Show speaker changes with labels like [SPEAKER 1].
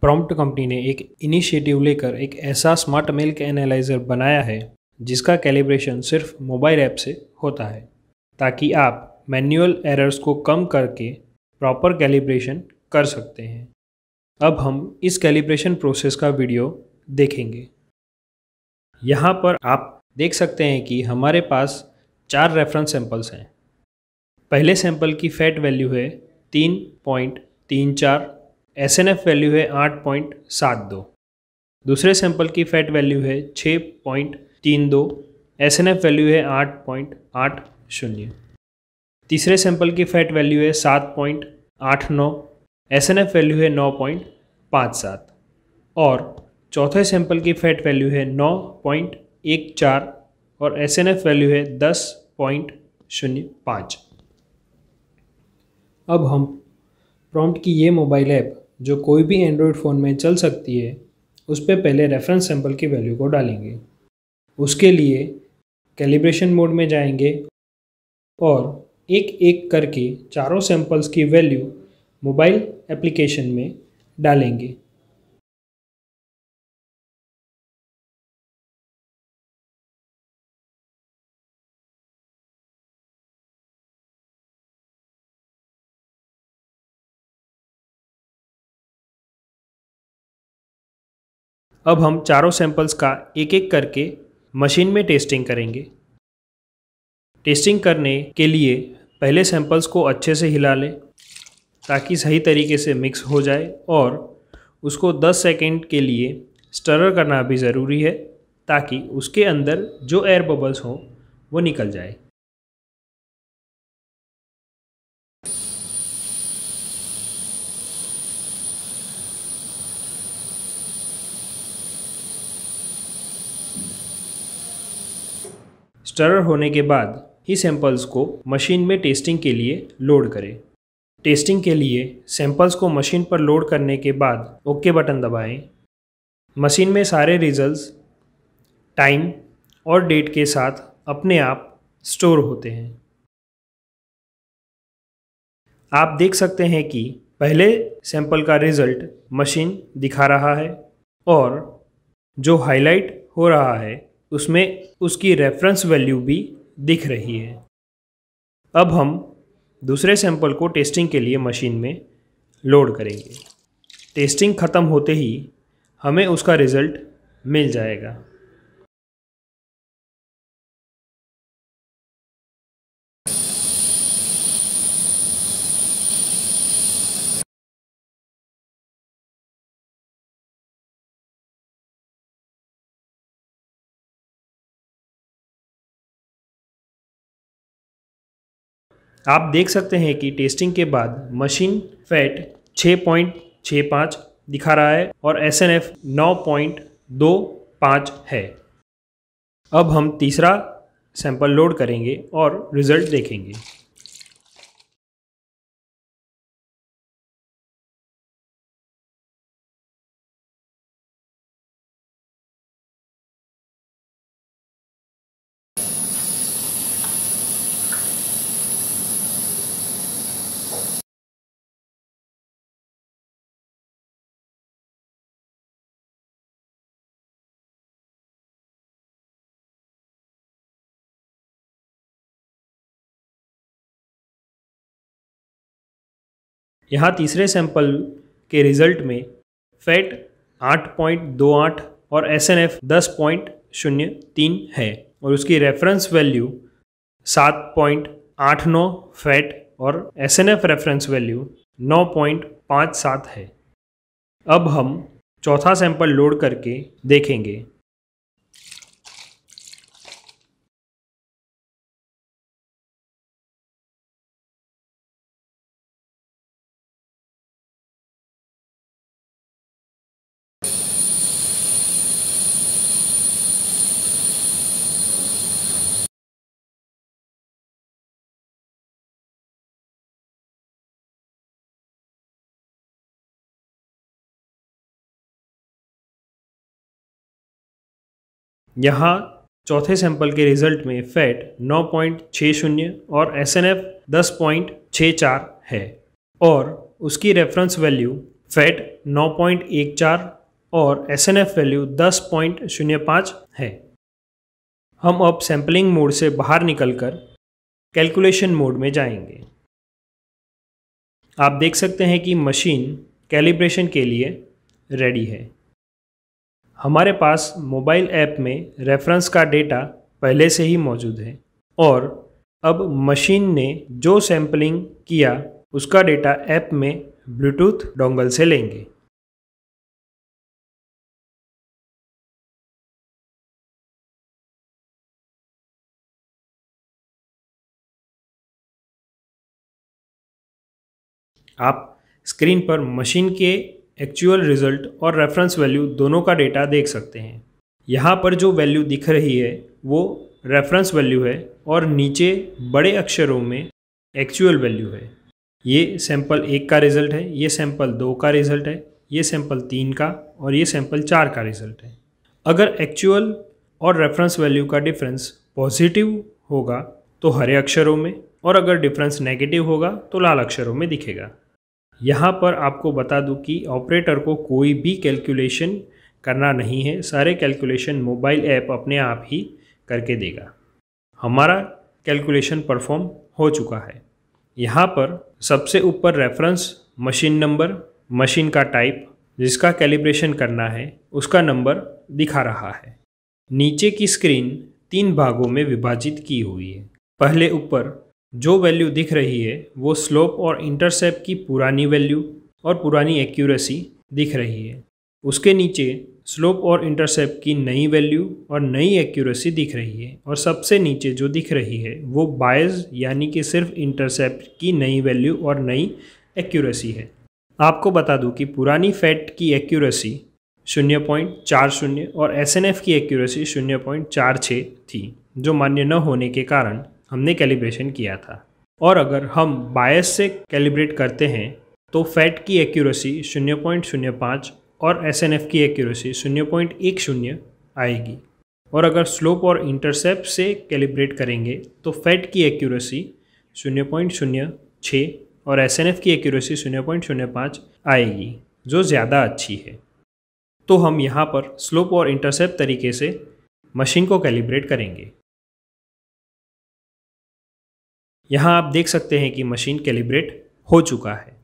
[SPEAKER 1] Prompt company ने एक initiative लेकर एक ऐसा स्मार्ट मिल्क एनालाइज़र बनाया है जिसका कैलिब्रेशन सिर्फ मोबाइल ऐप से होता है ताकि आप मैनुअल एरर्स को कम करके प्रॉपर कैलिब्रेशन कर सकते हैं अब हम इस कैलिब्रेशन प्रोसेस का वीडियो देखेंगे यहाँ पर आप देख सकते हैं कि हमारे पास चार रेफरेंस सैंपल्स हैं पहले सैंपल की फैट वैल्यू है तीन पॉइंट तीन चार एस एन एफ वैल्यू है आठ पॉइंट सात दो दूसरे सैंपल की फैट वैल्यू है छः पॉइंट तीन दो एस एन एफ वैल्यू है आठ पॉइंट आठ शून्य तीसरे सैंपल की फैट वैल्यू है सात पॉइंट आठ नौ एस एन एफ वैल्यू है नौ पॉइंट पाँच सात और चौथे सैंपल की फैट वैल्यू है नौ पॉइंट एक चार और एस एन एफ वैल्यू है दस पॉइंट शून्य पाँच अब हम प्रॉम्प्ट की ये मोबाइल ऐप जो कोई भी एंड्रॉयड फ़ोन में चल सकती है उस पर पहले रेफरेंस सैम्पल की वैल्यू को डालेंगे उसके लिए कैलिब्रेशन मोड में जाएंगे और एक एक करके चारों सैंपल्स की वैल्यू मोबाइल एप्लीकेशन में डालेंगे अब हम चारों सैंपल्स का एक एक करके मशीन में टेस्टिंग करेंगे टेस्टिंग करने के लिए पहले सैंपल्स को अच्छे से हिला लें ताकि सही तरीके से मिक्स हो जाए और उसको 10 सेकेंड के लिए स्टरर करना भी ज़रूरी है ताकि उसके अंदर जो एयर बबल्स हों वो निकल जाए स्टरर होने के बाद ही सैंपल्स को मशीन में टेस्टिंग के लिए लोड करें टेस्टिंग के लिए सैंपल्स को मशीन पर लोड करने के बाद ओके बटन दबाएं। मशीन में सारे रिजल्ट्स टाइम और डेट के साथ अपने आप स्टोर होते हैं आप देख सकते हैं कि पहले सैंपल का रिजल्ट मशीन दिखा रहा है और जो हाईलाइट हो रहा है उसमें उसकी रेफरेंस वैल्यू भी दिख रही है अब हम दूसरे सैंपल को टेस्टिंग के लिए मशीन में लोड करेंगे टेस्टिंग ख़त्म होते ही हमें उसका रिज़ल्ट मिल जाएगा आप देख सकते हैं कि टेस्टिंग के बाद मशीन फैट छः पॉइंट छः पाँच दिखा रहा है और एस एन एफ नौ पॉइंट दो पाँच है अब हम तीसरा सैंपल लोड करेंगे और रिज़ल्ट देखेंगे यहाँ तीसरे सैंपल के रिजल्ट में फैट आठ पॉइंट दो आठ और एस एन एफ दस पॉइंट शून्य तीन है और उसकी रेफरेंस वैल्यू सात पॉइंट आठ नौ फैट और S N F reference value नौ पॉइंट पाँच सात है अब हम चौथा सैंपल लोड करके देखेंगे यहाँ चौथे सैंपल के रिजल्ट में फैट नौ पॉइंट छः शून्य और एस एन एफ दस पॉइंट छः चार है और उसकी रेफरेंस वैल्यू फैट नौ पॉइंट एक चार और एस एन एफ वैल्यू दस पॉइंट शून्य पाँच है हम अब सैंपलिंग मोड से बाहर निकलकर कैलकुलेशन मोड में जाएंगे आप देख सकते हैं कि मशीन कैलिब्रेशन के लिए रेडी है हमारे पास मोबाइल ऐप में रेफरेंस का डेटा पहले से ही मौजूद है और अब मशीन ने जो सैम्पलिंग किया उसका डेटा ऐप में ब्लूटूथ डोंगल से लेंगे आप स्क्रीन पर मशीन के एक्चुअल रिजल्ट और रेफरेंस वैल्यू दोनों का डेटा देख सकते हैं यहाँ पर जो वैल्यू दिख रही है वो रेफरेंस वैल्यू है और नीचे बड़े अक्षरों में एक्चुअल वैल्यू है ये सैंपल एक का रिज़ल्ट है ये सैंपल दो का रिज़ल्ट है ये सैंपल तीन का और ये सैंपल चार का रिज़ल्ट है अगर एक्चुअल और रेफरेंस वैल्यू का डिफरेंस पॉजिटिव होगा तो हरे अक्षरों में और अगर डिफरेंस नेगेटिव होगा तो लाल अक्षरों में दिखेगा यहाँ पर आपको बता दूँ कि ऑपरेटर को कोई भी कैलकुलेशन करना नहीं है सारे कैलकुलेशन मोबाइल ऐप अपने आप ही करके देगा हमारा कैलकुलेशन परफॉर्म हो चुका है यहाँ पर सबसे ऊपर रेफरेंस मशीन नंबर मशीन का टाइप जिसका कैलिब्रेशन करना है उसका नंबर दिखा रहा है नीचे की स्क्रीन तीन भागों में विभाजित की हुई है पहले ऊपर जो वैल्यू दिख रही है वो स्लोप और इंटरसेप्ट की पुरानी वैल्यू और पुरानी एक्यूरेसी दिख रही है उसके नीचे स्लोप और इंटरसेप्ट की नई वैल्यू और नई एक्यूरेसी दिख रही है और सबसे नीचे जो दिख रही है वो बायस यानी कि सिर्फ इंटरसेप्ट की नई वैल्यू और नई एक्यूरेसी है आपको बता दूं कि पुरानी फैट की एक्यूरेसी शून्य पॉइंट चार शून्य और एस की एक्यूरेसी शून्य पॉइंट चार छः थी जो मान्य न होने के कारण हमने कैलिब्रेशन किया था और अगर हम बायस से कैलिब्रेट करते हैं तो फैट की एक्यूरेसी 0.05 और एस की एक्यूरेसी 0.10 आएगी और अगर स्लोप और इंटरसेप्ट से कैलिब्रेट करेंगे तो फैट की एक्यूरेसी 0.06 और एस की एक्यूरेसी 0.05 आएगी जो ज़्यादा अच्छी है तो हम यहाँ पर स्लोप और इंटरसेप्ट तरीके से मशीन को कैलिब्रेट करेंगे यहाँ आप देख
[SPEAKER 2] सकते हैं कि मशीन कैलिब्रेट हो चुका है